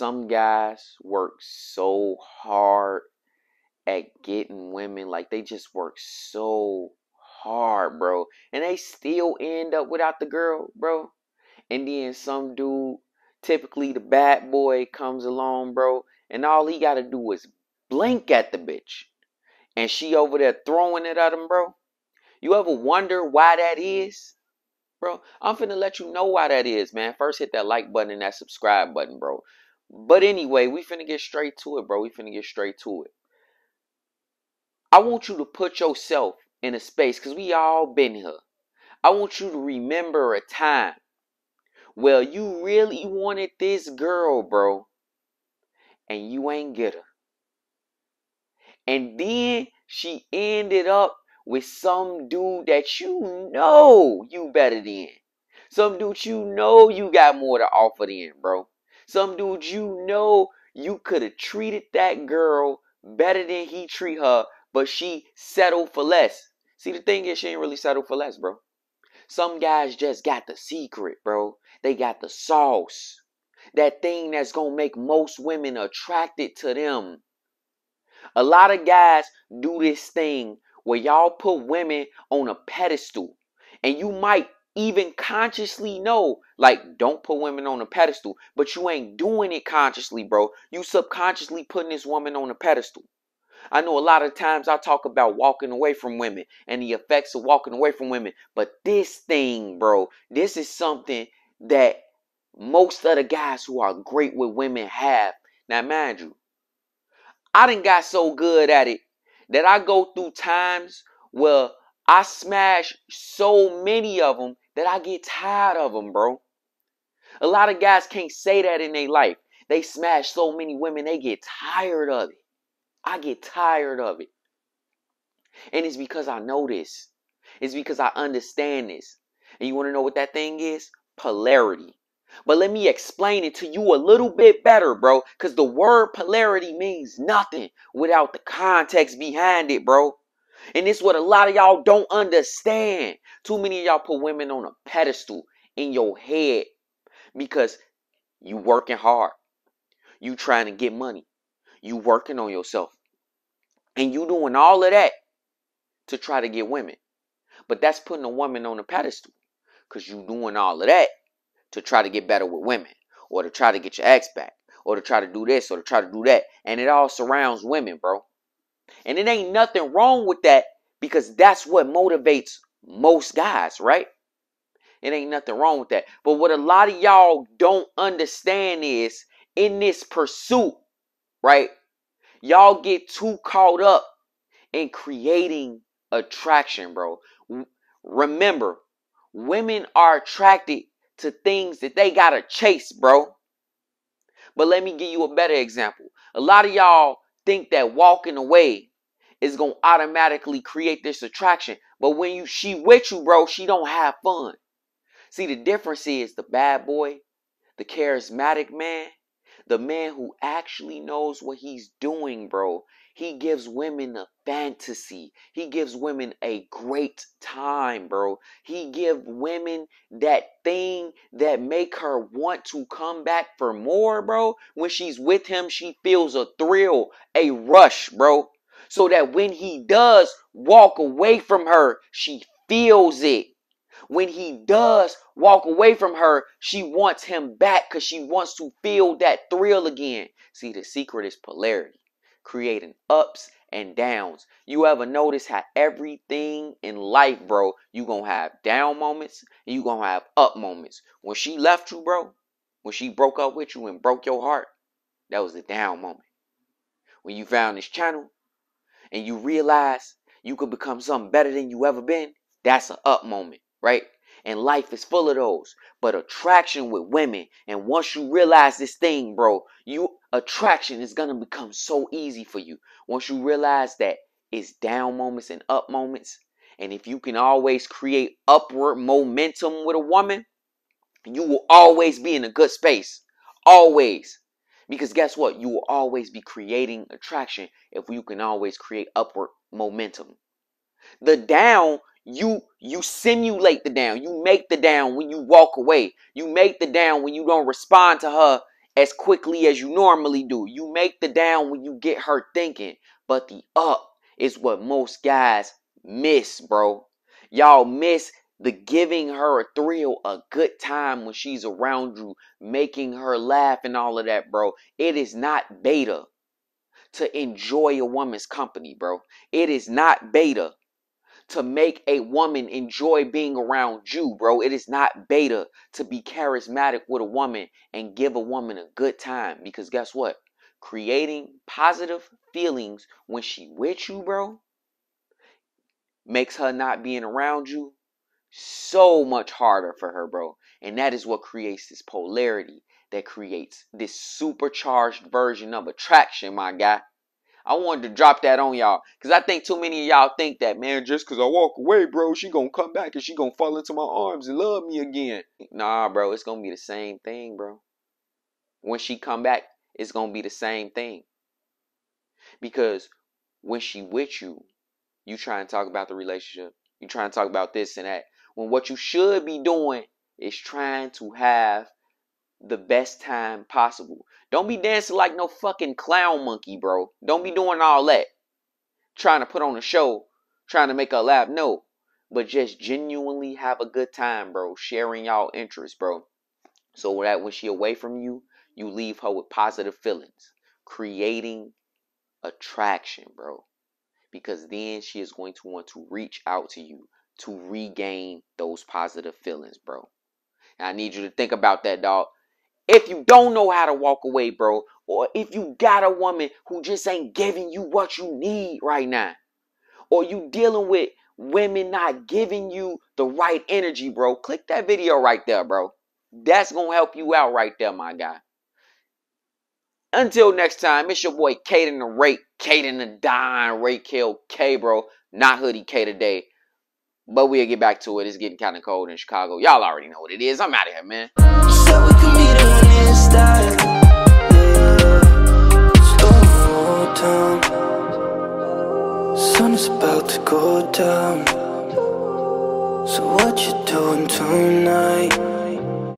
some guys work so hard at getting women. Like they just work so hard, bro. And they still end up without the girl, bro. And then some dude, typically the bad boy, comes along, bro. And all he gotta do is blink at the bitch. And she over there throwing it at him, bro. You ever wonder why that is? Bro, I'm finna let you know why that is, man. First hit that like button and that subscribe button, bro. But anyway, we finna get straight to it, bro. We finna get straight to it. I want you to put yourself in a space because we all been here. I want you to remember a time where you really wanted this girl, bro, and you ain't get her. And then she ended up with some dude that you know you better than. Some dude you know you got more to offer than, bro. Some dudes, you know you could have treated that girl better than he treat her, but she settled for less. See, the thing is, she ain't really settled for less, bro. Some guys just got the secret, bro. They got the sauce. That thing that's gonna make most women attracted to them. A lot of guys do this thing where y'all put women on a pedestal. And you might even consciously know like don't put women on a pedestal but you ain't doing it consciously bro you subconsciously putting this woman on a pedestal i know a lot of times i talk about walking away from women and the effects of walking away from women but this thing bro this is something that most of the guys who are great with women have now mind you i didn't got so good at it that i go through times where I smash so many of them that I get tired of them, bro. A lot of guys can't say that in their life. They smash so many women, they get tired of it. I get tired of it. And it's because I know this. It's because I understand this. And you want to know what that thing is? Polarity. But let me explain it to you a little bit better, bro. Because the word polarity means nothing without the context behind it, bro. And it's what a lot of y'all don't understand. Too many of y'all put women on a pedestal in your head because you working hard. You trying to get money. You working on yourself. And you doing all of that to try to get women. But that's putting a woman on a pedestal because you doing all of that to try to get better with women or to try to get your ex back or to try to do this or to try to do that. And it all surrounds women, bro. And it ain't nothing wrong with that because that's what motivates most guys, right? It ain't nothing wrong with that. But what a lot of y'all don't understand is in this pursuit, right? Y'all get too caught up in creating attraction, bro. Remember, women are attracted to things that they gotta chase, bro. But let me give you a better example. A lot of y'all think that walking away is gonna automatically create this attraction. But when you she with you, bro, she don't have fun. See, the difference is the bad boy, the charismatic man, the man who actually knows what he's doing, bro. He gives women a fantasy. He gives women a great time, bro. He give women that thing that make her want to come back for more, bro. When she's with him, she feels a thrill, a rush, bro. So that when he does walk away from her, she feels it. When he does walk away from her, she wants him back because she wants to feel that thrill again. See, the secret is polarity creating ups and downs. You ever notice how everything in life, bro, you gonna have down moments and you gonna have up moments. When she left you, bro, when she broke up with you and broke your heart, that was a down moment. When you found this channel and you realize you could become something better than you ever been, that's an up moment, right? and life is full of those. But attraction with women, and once you realize this thing, bro, you attraction is gonna become so easy for you. Once you realize that it's down moments and up moments, and if you can always create upward momentum with a woman, you will always be in a good space. Always. Because guess what? You will always be creating attraction if you can always create upward momentum. The down, you you simulate the down. You make the down when you walk away. You make the down when you don't respond to her as quickly as you normally do. You make the down when you get her thinking. But the up is what most guys miss, bro. Y'all miss the giving her a thrill, a good time when she's around you, making her laugh and all of that, bro. It is not beta to enjoy a woman's company, bro. It is not beta to make a woman enjoy being around you, bro. It is not beta to be charismatic with a woman and give a woman a good time because guess what? Creating positive feelings when she with you, bro, makes her not being around you so much harder for her, bro. And that is what creates this polarity that creates this supercharged version of attraction, my guy. I wanted to drop that on y'all because I think too many of y'all think that, man, just because I walk away, bro, she going to come back and she going to fall into my arms and love me again. Nah, bro, it's going to be the same thing, bro. When she come back, it's going to be the same thing. Because when she with you, you try and talk about the relationship. You try and talk about this and that. When what you should be doing is trying to have the best time possible. Don't be dancing like no fucking clown monkey, bro. Don't be doing all that. Trying to put on a show, trying to make a laugh. No. But just genuinely have a good time, bro. Sharing y'all interests, bro. So that when she away from you, you leave her with positive feelings. Creating attraction, bro. Because then she is going to want to reach out to you to regain those positive feelings, bro. And I need you to think about that, dog if you don't know how to walk away, bro, or if you got a woman who just ain't giving you what you need right now, or you dealing with women not giving you the right energy, bro, click that video right there, bro. That's going to help you out right there, my guy. Until next time, it's your boy Kaden the Rake, Kaden the Don, Kill K, bro. Not Hoodie K today. But we'll get back to it. It's getting kind of cold in Chicago. Y'all already know what it is. I'm out of here, man.